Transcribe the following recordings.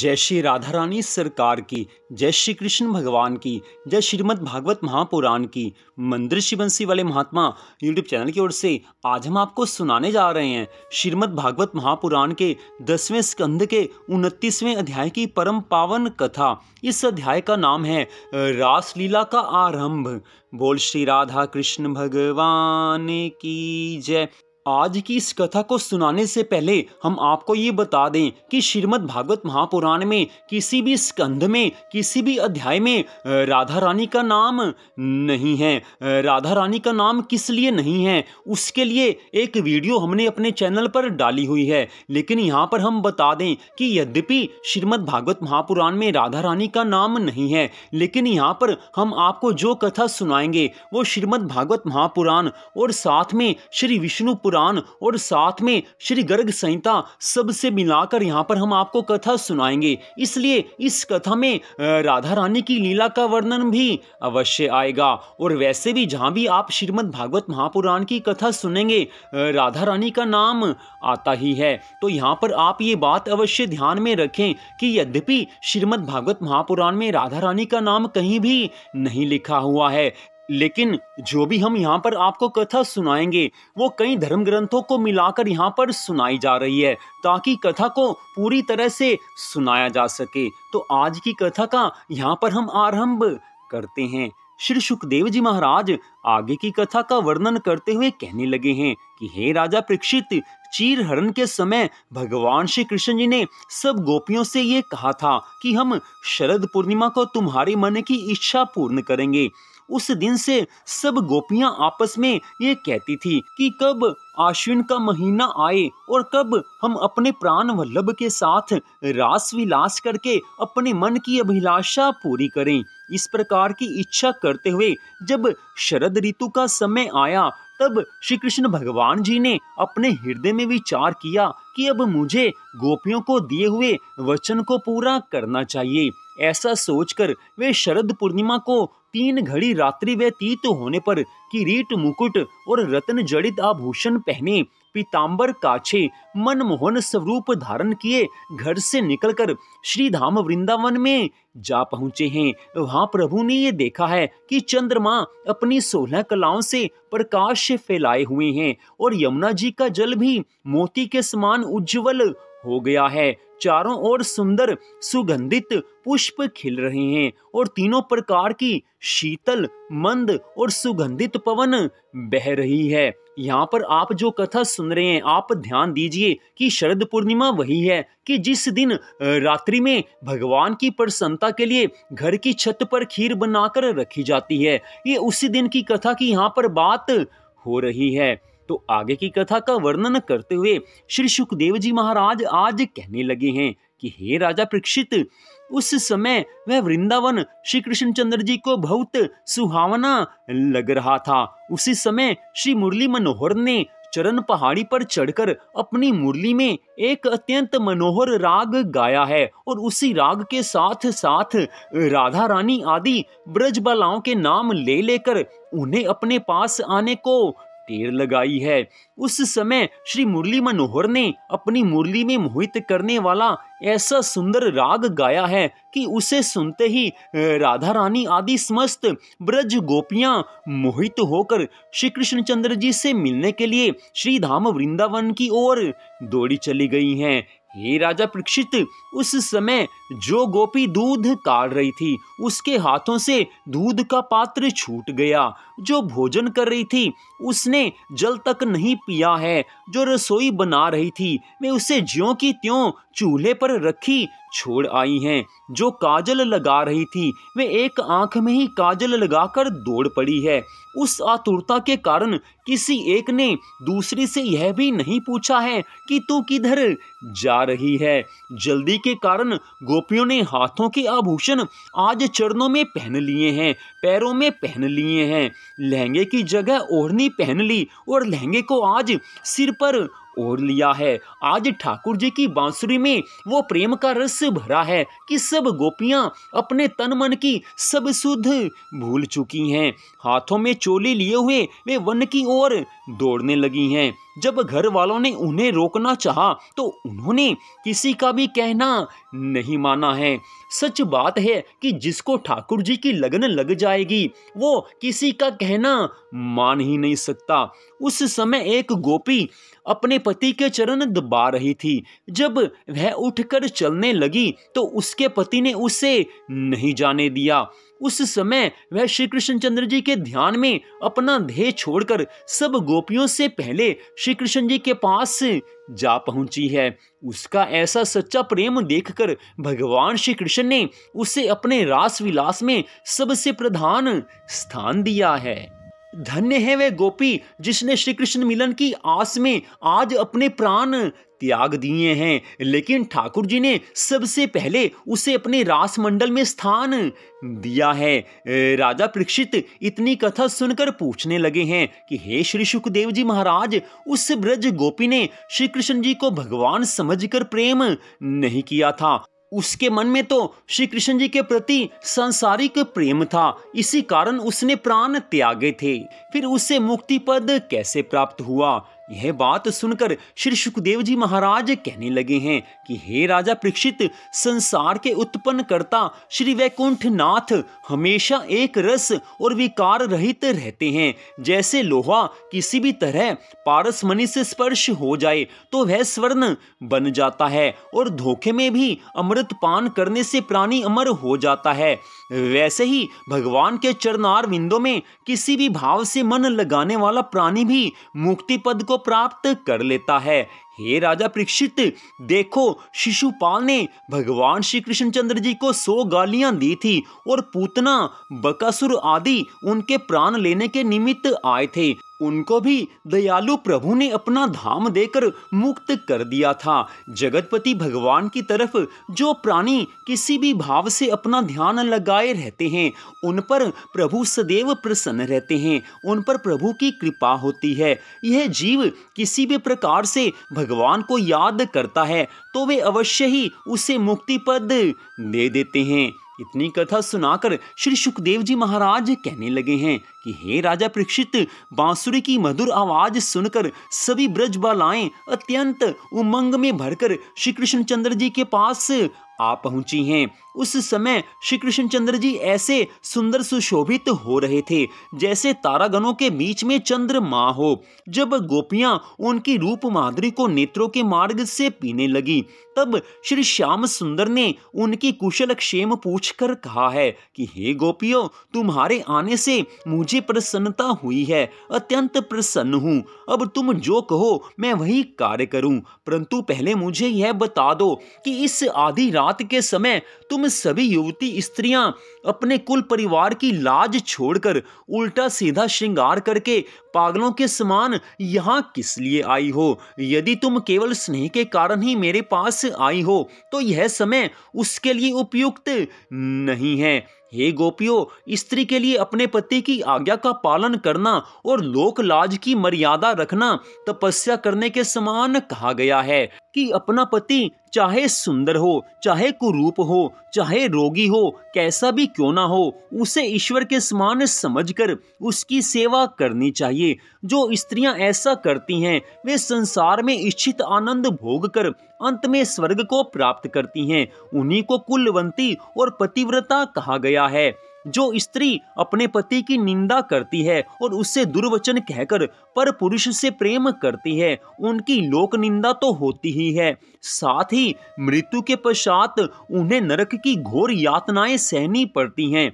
जय श्री राधा रानी सरकार की जय श्री कृष्ण भगवान की जय श्रीमद् भागवत महापुराण की मंदिर शिवंशी वाले महात्मा यूट्यूब चैनल की ओर से आज हम आपको सुनाने जा रहे हैं श्रीमद् भागवत महापुराण के दसवें स्कंध के उनतीसवें अध्याय की परम पावन कथा इस अध्याय का नाम है रासलीला का आरंभ बोल श्री राधा कृष्ण भगवान की जय आज की इस कथा को सुनाने से पहले हम आपको ये बता दें कि श्रीमद् भागवत महापुराण में किसी भी स्कंध में किसी भी अध्याय में राधा रानी का नाम नहीं है राधा रानी का नाम किस लिए नहीं है उसके लिए एक वीडियो हमने अपने चैनल पर डाली हुई है लेकिन यहाँ पर हम बता दें कि यद्यपि श्रीमद् भागवत महापुराण में राधा रानी का नाम नहीं है लेकिन यहाँ पर हम आपको जो कथा सुनाएंगे वो श्रीमद् भागवत महापुराण और साथ में श्री विष्णुपुर पुराण और साथ में श्री गर्ग संहिता सबसे मिलाकर यहाँ पर हम आपको कथा सुनाएंगे इसलिए इस कथा में राधा रानी की लीला का वर्णन भी अवश्य आएगा और वैसे भी जहाँ भी आप श्रीमद भागवत महापुराण की कथा सुनेंगे राधा रानी का नाम आता ही है तो यहाँ पर आप ये बात अवश्य ध्यान में रखें कि यद्यपि श्रीमद भागवत महापुराण में राधा रानी का नाम कहीं भी नहीं लिखा हुआ है लेकिन जो भी हम यहाँ पर आपको कथा सुनाएंगे वो कई धर्म ग्रंथों को मिलाकर यहाँ पर सुनाई जा रही है ताकि कथा को पूरी तरह से सुनाया जा सके तो आज की कथा का यहाँ पर हम आरंभ करते हैं श्री सुखदेव जी महाराज आगे की कथा का वर्णन करते हुए कहने लगे हैं कि हे राजा प्रक्षित चीर हरण के समय भगवान श्री कृष्ण जी ने सब गोपियों से ये कहा था कि हम शरद पूर्णिमा को तुम्हारे मन की इच्छा पूर्ण करेंगे उस दिन से सब गोपियां आपस में ये कहती थी कि कब आश्विन का महीना आए और कब हम अपने प्राण वल्लभ के साथ रास विलास करके अपने मन की अभिलाषा पूरी करें इस प्रकार की इच्छा करते हुए जब शरद ऋतु का समय आया तब श्री कृष्ण भगवान जी ने अपने हृदय में विचार किया कि अब मुझे गोपियों को दिए हुए वचन को पूरा करना चाहिए ऐसा सोचकर वे शरद पूर्णिमा को तीन घड़ी रात्रि व्यतीत होने पर किरीट मुकुट और रत्न जड़ित आभूषण पहने पीताम्बर काछे मनमोहन स्वरूप धारण किए घर से निकलकर श्री धाम वृंदावन में जा पहुंचे हैं वहां प्रभु ने ये देखा है कि चंद्रमा अपनी सोलह कलाओं से प्रकाश फैलाए हुए हैं और यमुना जी का जल भी मोती के समान उज्जवल हो गया है चारों ओर सुंदर सुगंधित पुष्प खिल रहे हैं और तीनों प्रकार की शीतल मंद और सुगंधित पवन बह रही है यहाँ पर आप जो कथा सुन रहे हैं आप ध्यान दीजिए कि शरद पूर्णिमा वही है कि जिस दिन रात्रि में भगवान की प्रसन्नता के लिए घर की छत पर खीर बनाकर रखी जाती है ये उसी दिन की कथा की यहाँ पर बात हो रही है तो आगे की कथा का वर्णन करते हुए श्री सुखदेव जी महाराज आज कहने लगे हैं कि हे राजा प्रक्षित उस समय वह वृंदावन श्री चंद्र जी को बहुत सुहावना लग रहा था उसी समय श्री मुरली मनोहर ने चरण पहाड़ी पर चढ़कर अपनी मुरली में एक अत्यंत मनोहर राग गाया है और उसी राग के साथ साथ राधा रानी आदि ब्रजबालाओं के नाम ले लेकर उन्हें अपने पास आने को टेर लगाई है उस समय श्री मुरली मनोहर ने अपनी मुरली में मोहित करने वाला ऐसा सुंदर राग गाया है कि उसे सुनते ही राधा रानी आदि समस्त ब्रज गोपियां मोहित होकर श्री कृष्णचंद्र जी से मिलने के लिए श्री धाम वृंदावन की ओर दौड़ी चली गई हैं हे राजा परीक्षित उस समय जो गोपी दूध काट रही थी उसके हाथों से दूध का पात्र छूट गया जो भोजन कर रही थी उसने जल तक नहीं पिया है जो रसोई बना रही थी मैं उसे ज्यों की त्यों चूल्हे पर रखी छोड़ आई हैं जो काजल लगा रही थी वे एक आंख में ही काजल लगाकर दौड़ पड़ी है उस आतुरता के कारण किसी एक ने दूसरी से यह भी नहीं पूछा है कि तू किधर जा रही है जल्दी के कारण गोपियों ने हाथों के आभूषण आज चरणों में पहन लिए हैं पैरों में पहन लिए हैं लहंगे की जगह ओढ़नी पहन ली और लहंगे को आज सिर पर ओढ़ लिया है आज ठाकुर जी की बांसुरी में वो प्रेम का रस भरा है कि सब गोपियां अपने तन मन की सब सुध भूल चुकी हैं हाथों में चोली लिए हुए वे वन की ओर दौड़ने लगी हैं जब घर वालों ने उन्हें रोकना चाहा तो उन्होंने किसी का भी कहना नहीं माना है सच बात है कि जिसको ठाकुर जी की लगन लग जाएगी वो किसी का कहना मान ही नहीं सकता उस समय एक गोपी अपने पति के चरण दबा रही थी जब वह उठकर चलने लगी तो उसके पति ने उसे नहीं जाने दिया उस समय वह श्री कृष्णचंद्र जी के ध्यान में अपना ध्येय छोड़कर सब गोपियों से पहले श्री कृष्ण जी के पास जा पहुंची है उसका ऐसा सच्चा प्रेम देखकर भगवान श्री कृष्ण ने उसे अपने रास विलास में सबसे प्रधान स्थान दिया है धन्य है वह गोपी जिसने श्री कृष्ण मिलन की आस में आज अपने प्राण त्याग दिए हैं लेकिन ठाकुर जी ने सबसे पहले उसे अपने रासमंडल में स्थान दिया है राजा प्रक्षित इतनी कथा सुनकर पूछने लगे हैं कि हे श्री सुखदेव जी महाराज उस ब्रज गोपी ने श्री कृष्ण जी को भगवान समझकर प्रेम नहीं किया था उसके मन में तो श्री कृष्ण जी के प्रति सांसारिक प्रेम था इसी कारण उसने प्राण त्यागे थे फिर उसे मुक्ति पद कैसे प्राप्त हुआ यह बात सुनकर श्री सुखदेव जी महाराज कहने लगे हैं कि हे राजा प्रक्षित संसार के उत्पन्न करता श्री वैकुंठ नाथ हमेशा एक रस और विकार रहित रहते हैं जैसे लोहा किसी भी तरह पारसमणि से स्पर्श हो जाए तो वह स्वर्ण बन जाता है और धोखे में भी अमृत पान करने से प्राणी अमर हो जाता है वैसे ही भगवान के चरणार विंदों में किसी भी भाव से मन लगाने वाला प्राणी भी मुक्ति पद को को प्राप्त कर लेता है हे राजा परीक्षित देखो शिशुपाल ने भगवान श्री कृष्णचंद्र जी को सौ गालियां दी थी और पूतना बकासुर आदि उनके प्राण लेने के निमित्त आए थे उनको भी दयालु प्रभु ने अपना धाम देकर मुक्त कर दिया था जगतपति भगवान की तरफ जो प्राणी किसी भी भाव से अपना ध्यान लगाए रहते हैं उन पर प्रभु सदैव प्रसन्न रहते हैं उन पर प्रभु की कृपा होती है यह जीव किसी भी प्रकार से भगवान को याद करता है तो वे अवश्य ही उसे मुक्ति पद दे देते हैं इतनी कथा सुनाकर श्री सुखदेव जी महाराज कहने लगे हैं कि हे राजा परीक्षित बांसुरी की मधुर आवाज सुनकर सभी ब्रज बालाएं अत्यंत उमंग में भरकर श्री कृष्णचंद्र जी के पास आ पहुंची हैं उस समय श्री कृष्णचंद्र जी ऐसे सुंदर सुशोभित हो रहे थे जैसे तारागणों के बीच में चंद्रमा हो जब गोपियां उनकी रूप माधुरी को नेत्रों के मार्ग से पीने लगी तब श्री श्याम सुंदर ने उनकी कुशल क्षेम पूछकर कहा है कि हे गोपियों तुम्हारे आने से मुझे प्रसन्नता हुई है अत्यंत प्रसन्न हूँ अब तुम जो कहो मैं वही कार्य करूँ परंतु पहले मुझे यह बता दो कि इस आधी रात रात के समय तुम सभी युवती स्त्रियां अपने कुल परिवार की लाज छोड़कर उल्टा सीधा श्रृंगार करके पागलों के समान यहाँ किस लिए आई हो यदि तुम केवल स्नेह के कारण ही मेरे पास आई हो तो यह समय उसके लिए उपयुक्त नहीं है हे गोपियों स्त्री के लिए अपने पति की आज्ञा का पालन करना और लोक लाज की मर्यादा रखना तपस्या करने के समान कहा गया है कि अपना पति चाहे सुंदर हो चाहे कुरूप हो चाहे रोगी हो कैसा भी क्यों ना हो उसे ईश्वर के समान समझकर उसकी सेवा करनी चाहिए जो स्त्रियां ऐसा करती हैं वे संसार में इच्छित आनंद भोग कर अंत में स्वर्ग को प्राप्त करती हैं उन्हीं को कुलवंती और पतिव्रता कहा गया है जो स्त्री अपने पति की निंदा करती है और उससे दुर्वचन कहकर पर पुरुष से प्रेम करती है उनकी लोक निंदा तो होती ही है साथ ही मृत्यु के पश्चात उन्हें नरक की घोर यातनाएं सहनी पड़ती हैं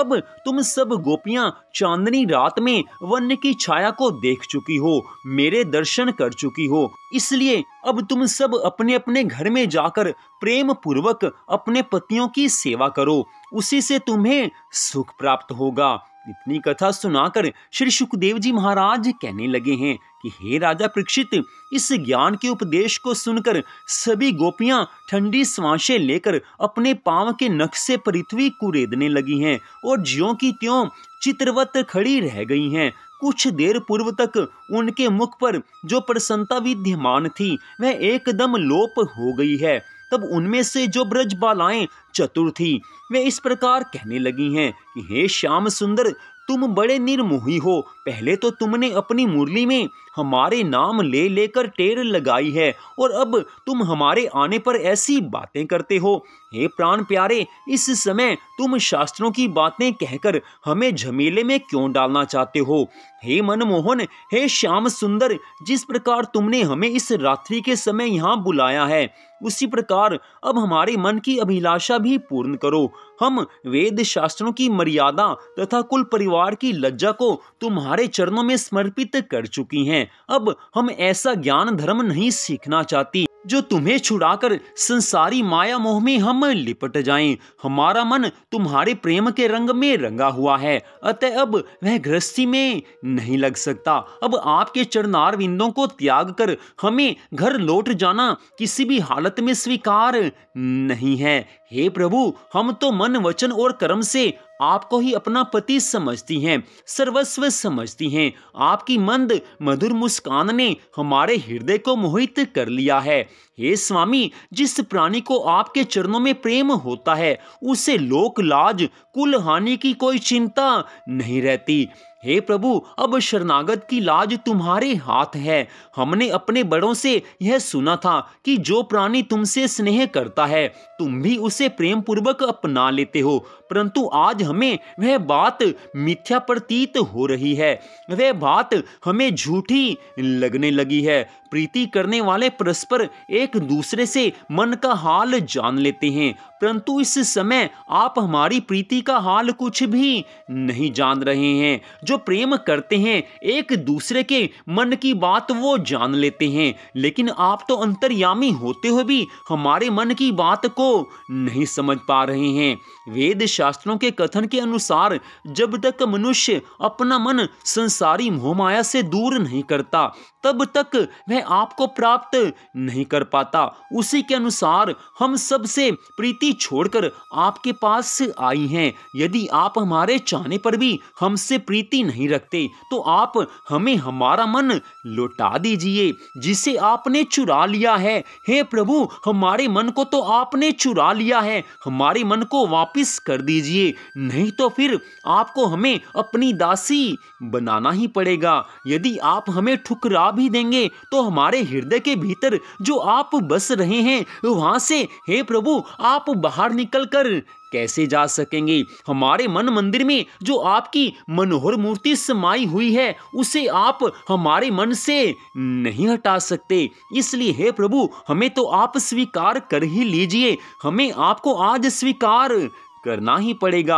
अब तुम सब गोपियां चांदनी रात में वन्य की छाया को देख चुकी हो मेरे दर्शन कर चुकी हो इसलिए अब तुम सब अपने अपने घर में जाकर प्रेम पूर्वक अपने पतियों की सेवा करो उसी से तुम्हें सुख प्राप्त होगा इतनी कथा सुनाकर श्री सुखदेव जी महाराज कहने लगे हैं कि हे राजा परीक्षित इस ज्ञान के उपदेश को सुनकर सभी गोपियां ठंडी सांसें लेकर अपने पांव के नख से पृथ्वी कुरेदने लगी हैं और ज्यों की त्यों चित्रवत खड़ी रह गई हैं कुछ देर पूर्व तक उनके मुख पर जो प्रसन्नता विद्यमान थी वह एकदम लोप हो गई है तब उनमें से जो ब्रज बालाएं चतुर थी वे इस प्रकार कहने लगी हैं कि हे श्याम सुंदर तुम बड़े निर्मोही हो पहले तो तुमने अपनी मुरली में हमारे नाम ले लेकर टेर लगाई है और अब तुम हमारे आने पर ऐसी बातें करते हो हे प्राण प्यारे इस समय तुम शास्त्रों की बातें कहकर हमें झमेले में क्यों डालना चाहते हो हे मनमोहन हे श्याम सुंदर जिस प्रकार तुमने हमें इस रात्रि के समय यहाँ बुलाया है उसी प्रकार अब हमारे मन की अभिलाषा भी पूर्ण करो हम वेद शास्त्रों की मर्यादा तथा कुल परिवार की लज्जा को तुम्हारे चरणों में समर्पित कर चुकी हैं अब हम ऐसा ज्ञान धर्म नहीं सीखना चाहती जो तुम्हें छुड़ाकर संसारी माया मोह में हम लिपट जाएं हमारा मन तुम्हारे प्रेम के रंग में रंगा हुआ है अतः अब वह गृहस्थी में नहीं लग सकता अब आपके चरणार विंदों को त्याग कर हमें घर लौट जाना किसी भी हालत में स्वीकार नहीं है हे प्रभु हम तो मन वचन और कर्म से आपको ही अपना पति समझती हैं सर्वस्व समझती हैं आपकी मंद मधुर मुस्कान ने हमारे हृदय को मोहित कर लिया है हे स्वामी जिस प्राणी को आपके चरणों में प्रेम होता है उसे लोक लाज कुल हानि की कोई चिंता नहीं रहती हे प्रभु अब शरणागत की लाज तुम्हारे हाथ है हमने अपने बड़ों से यह सुना था कि जो प्राणी तुमसे स्नेह करता है तुम भी उसे प्रेम पूर्वक अपना लेते हो परंतु आज हमें वह बात मिथ्या प्रतीत हो रही है वह बात हमें झूठी लगने लगी है प्रीति करने वाले परस्पर एक दूसरे से मन का हाल जान लेते हैं परंतु इस समय आप हमारी प्रीति का हाल कुछ भी नहीं जान रहे हैं जो प्रेम करते हैं एक दूसरे के मन की बात वो जान लेते हैं लेकिन आप तो अंतर्यामी होते हुए भी हमारे मन की बात को नहीं समझ पा रहे हैं वेद शास्त्रों के कथन के अनुसार जब तक मनुष्य अपना मन संसारी मोहमाया से दूर नहीं करता तब तक वह आपको प्राप्त नहीं कर पाता उसी के अनुसार हम सबसे प्रीति छोड़कर आपके पास से आई हैं यदि आप हमारे चाहने पर भी हमसे प्रीति नहीं रखते तो आप हमें हमारा मन लौटा दीजिए जिसे आपने चुरा लिया है हे प्रभु हमारे मन को तो आपने चुरा लिया है हमारे मन को वापस कर दीजिए नहीं तो फिर आपको हमें अपनी दासी बनाना ही पड़ेगा यदि आप हमें ठुकरा भी देंगे तो हमारे हृदय के भीतर जो आप बस रहे हैं वहां से हे प्रभु आप बाहर निकलकर कैसे जा सकेंगे हमारे मन मंदिर में जो आपकी मनोहर मूर्ति समाई हुई है उसे आप हमारे मन से नहीं हटा सकते इसलिए हे प्रभु हमें तो आप स्वीकार कर ही लीजिए हमें आपको आज स्वीकार करना ही पड़ेगा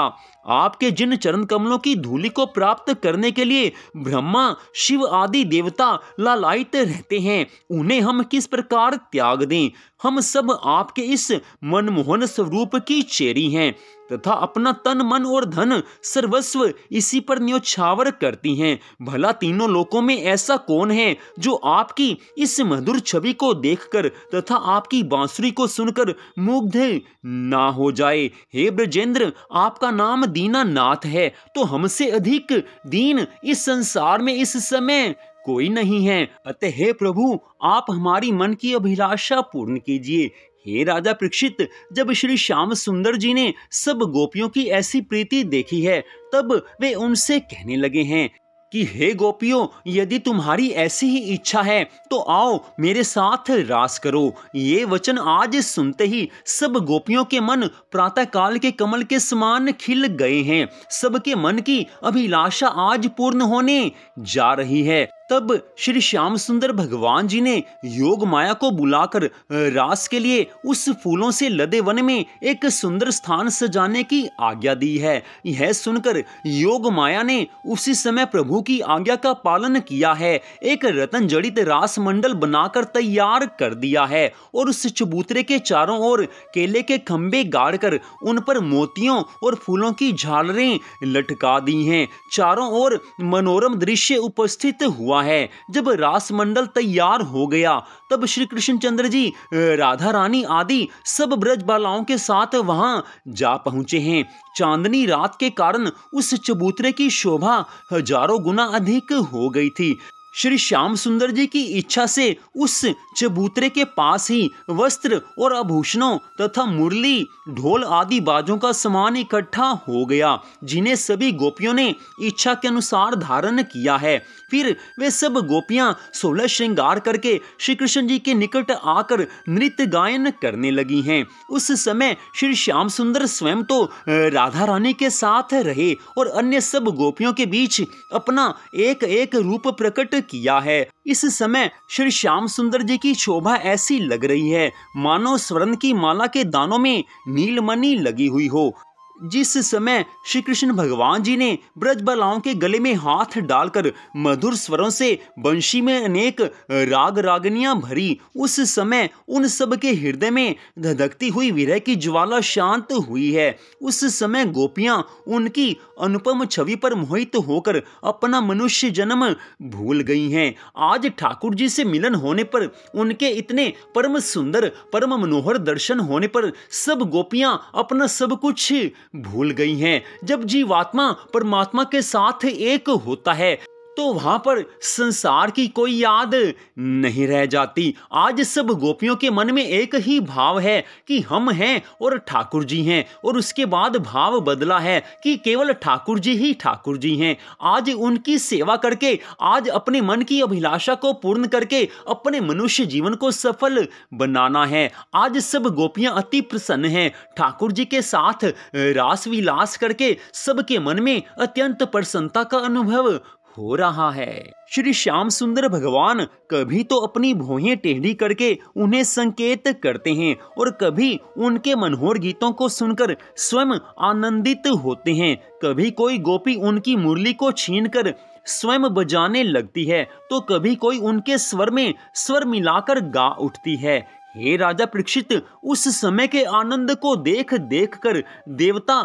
आपके जिन चरण कमलों की धूलि को प्राप्त करने के लिए ब्रह्मा शिव आदि देवता लालायित रहते हैं उन्हें हम किस प्रकार त्याग दें हम सब आपके इस मनमोहन स्वरूप की चेरी हैं तथा अपना तन मन और धन सर्वस्व इसी पर न्योछावर करती हैं भला तीनों लोकों में ऐसा कौन है जो आपकी इस मधुर छवि को देखकर तथा आपकी बांसुरी को सुनकर मुग्ध ना हो जाए हे ब्रजेंद्र आपका नाम नाथ है तो हमसे अधिक दीन इस संसार में इस समय कोई नहीं है अतः हे प्रभु आप हमारी मन की अभिलाषा पूर्ण कीजिए हे राजा प्रक्षित जब श्री श्याम सुंदर जी ने सब गोपियों की ऐसी प्रीति देखी है तब वे उनसे कहने लगे हैं कि हे गोपियों यदि तुम्हारी ऐसी ही इच्छा है तो आओ मेरे साथ रास करो ये वचन आज सुनते ही सब गोपियों के मन प्रातःकाल के कमल के समान खिल गए हैं सबके मन की अभिलाषा आज पूर्ण होने जा रही है तब श्री श्याम सुंदर भगवान जी ने योग माया को बुलाकर रास के लिए उस फूलों से लदे वन में एक सुंदर स्थान सजाने की आज्ञा दी है यह सुनकर योग माया ने उसी समय प्रभु की आज्ञा का पालन किया है एक रतन जड़ित रास मंडल बनाकर तैयार कर दिया है और उस चबूतरे के चारों ओर केले के खंबे गाड़कर उन पर मोतियों और फूलों की झालरें लटका दी हैं चारों ओर मनोरम दृश्य उपस्थित हुआ हुआ है जब रासमंडल तैयार हो गया तब श्री कृष्णचंद्र जी राधा रानी आदि सब ब्रज बालाओं के साथ वहां जा पहुंचे हैं चांदनी रात के कारण उस चबूतरे की शोभा हजारों गुना अधिक हो गई थी श्री श्याम सुंदर जी की इच्छा से उस चबूतरे के पास ही वस्त्र और आभूषणों तथा मुरली ढोल आदि बाजों का सामान इकट्ठा हो गया जिन्हें सभी गोपियों ने इच्छा के अनुसार धारण किया है फिर वे सब गोपियां सोलह श्रृंगार करके श्री कृष्ण जी के निकट आकर नृत्य गायन करने लगी हैं उस समय श्री श्याम सुंदर स्वयं तो राधा रानी के साथ रहे और अन्य सब गोपियों के बीच अपना एक एक रूप प्रकट किया है इस समय श्री श्याम सुंदर जी की शोभा ऐसी लग रही है मानो स्वर्ण की माला के दानों में नीलमणि लगी हुई हो जिस समय श्री कृष्ण भगवान जी ने ब्रज बलाओं के गले में हाथ डालकर मधुर स्वरों से बंशी में अनेक राग रागनियां भरी उस समय उन सब के हृदय में धधकती हुई विरह की ज्वाला शांत हुई है उस समय गोपियां उनकी अनुपम छवि पर मोहित होकर अपना मनुष्य जन्म भूल गई हैं आज ठाकुर जी से मिलन होने पर उनके इतने परम सुंदर परम मनोहर दर्शन होने पर सब गोपियां अपना सब कुछ भूल गई हैं जब जीवात्मा परमात्मा के साथ एक होता है तो वहां पर संसार की कोई याद नहीं रह जाती आज सब गोपियों के मन में एक ही भाव है कि हम हैं और ठाकुर जी हैं और उसके बाद भाव बदला है कि केवल ठाकुर जी ही ठाकुर जी हैं आज उनकी सेवा करके आज अपने मन की अभिलाषा को पूर्ण करके अपने मनुष्य जीवन को सफल बनाना है आज सब गोपियां अति प्रसन्न हैं ठाकुर जी के साथ रास विलास करके सबके मन में अत्यंत प्रसन्नता का अनुभव हो रहा है श्री श्याम सुंदर भगवान कभी तो अपनी भोहे टेढ़ी करके उन्हें संकेत करते हैं और कभी उनके मनोहर गीतों को सुनकर स्वयं आनंदित होते हैं कभी कोई गोपी उनकी मुरली को छीनकर स्वयं बजाने लगती है तो कभी कोई उनके स्वर में स्वर मिलाकर गा उठती है हे राजा परीक्षित उस समय के आनंद को देख देख कर देवता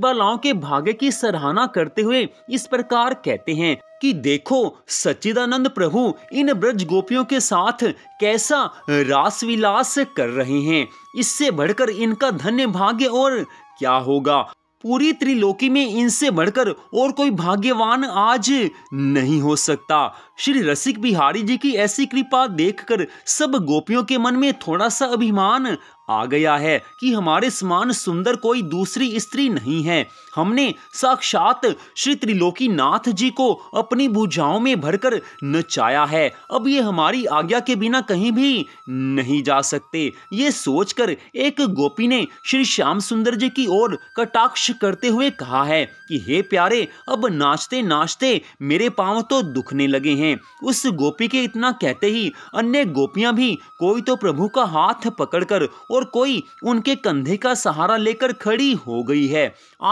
बालाओं के भाग्य की सराहना करते हुए इस प्रकार कहते हैं कि देखो सच्चिदानंद प्रभु इन ब्रज गोपियों के साथ कैसा रास विलास कर रहे हैं इससे बढ़कर इनका धन्य भाग्य और क्या होगा पूरी त्रिलोकी में इनसे बढ़कर और कोई भाग्यवान आज नहीं हो सकता श्री रसिक बिहारी जी की ऐसी कृपा देखकर सब गोपियों के मन में थोड़ा सा अभिमान आ गया है कि हमारे समान सुंदर कोई दूसरी स्त्री नहीं है हमने साक्षात श्री त्रिलोकी नाथ जी को अपनी भुजाओं में भरकर नचाया है अब ये हमारी आज्ञा के बिना कहीं भी नहीं जा सकते ये सोचकर एक गोपी ने श्री श्याम सुंदर जी की ओर कटाक्ष करते हुए कहा है कि हे प्यारे अब नाचते नाचते मेरे पाँव तो दुखने लगे हैं हैं उस गोपी के इतना कहते ही अन्य गोपियां भी कोई तो प्रभु का हाथ पकड़कर और कोई उनके कंधे का सहारा लेकर खड़ी हो गई है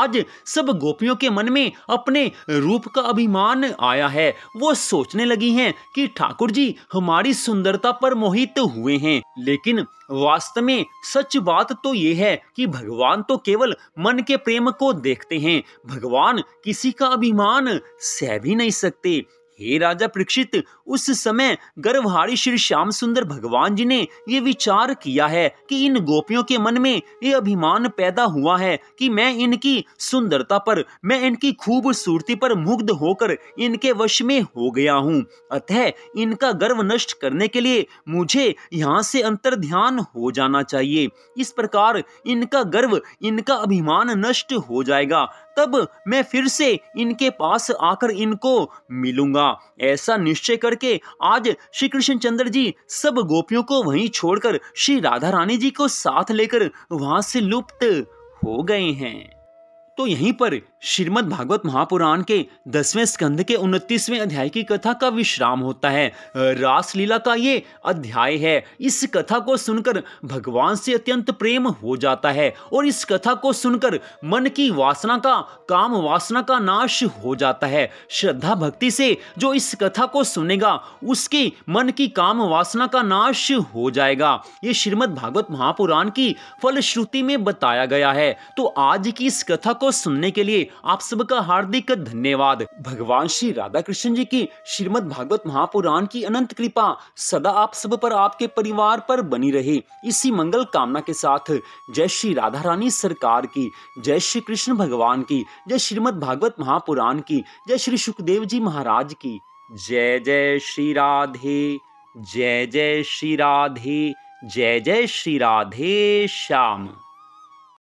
आज सब गोपियों के मन में अपने रूप का अभिमान आया है वो सोचने लगी हैं कि ठाकुर जी हमारी सुंदरता पर मोहित हुए हैं लेकिन वास्तव में सच बात तो ये है कि भगवान तो केवल मन के प्रेम को देखते हैं भगवान किसी का अभिमान सह भी नहीं सकते हे राजा परीक्षित उस समय गर्भहारी श्री श्याम सुंदर भगवान जी ने ये विचार किया है कि इन गोपियों के मन में ये अभिमान पैदा हुआ है कि मैं इनकी सुंदरता पर मैं इनकी खूबसूरती पर मुग्ध होकर इनके वश में हो गया हूँ अतः इनका गर्व नष्ट करने के लिए मुझे यहाँ से अंतर ध्यान हो जाना चाहिए इस प्रकार इनका गर्व इनका अभिमान नष्ट हो जाएगा तब मैं फिर से इनके पास आकर इनको मिलूंगा ऐसा निश्चय करके आज श्री कृष्ण चंद्र जी सब गोपियों को वहीं छोड़कर श्री राधा रानी जी को साथ लेकर वहां से लुप्त हो गए हैं तो यहीं पर श्रीमद् भागवत महापुराण के दसवें स्कंध के उनतीसवें अध्याय की कथा का विश्राम होता है रासलीला का ये अध्याय है इस कथा को सुनकर भगवान से अत्यंत प्रेम हो जाता है और इस कथा को सुनकर मन की वासना का काम वासना का नाश हो जाता है श्रद्धा भक्ति से जो इस कथा को सुनेगा उसके मन की काम वासना का नाश हो जाएगा ये श्रीमद भागवत महापुराण की फलश्रुति में बताया गया है तो आज की इस कथा को सुनने के लिए आप सबका हार्दिक धन्यवाद भगवान श्री राधा कृष्ण जी की श्रीमद भागवत महापुराण की अनंत कृपा सदा आप सब पर आपके परिवार पर बनी रहे इसी मंगल कामना के साथ जय श्री राधा रानी सरकार की जय श्री कृष्ण भगवान की जय श्रीमद भागवत महापुराण की जय श्री सुखदेव जी महाराज की जय जय श्री राधे जय जय श्री राधे जय जय श्री राधे श्याम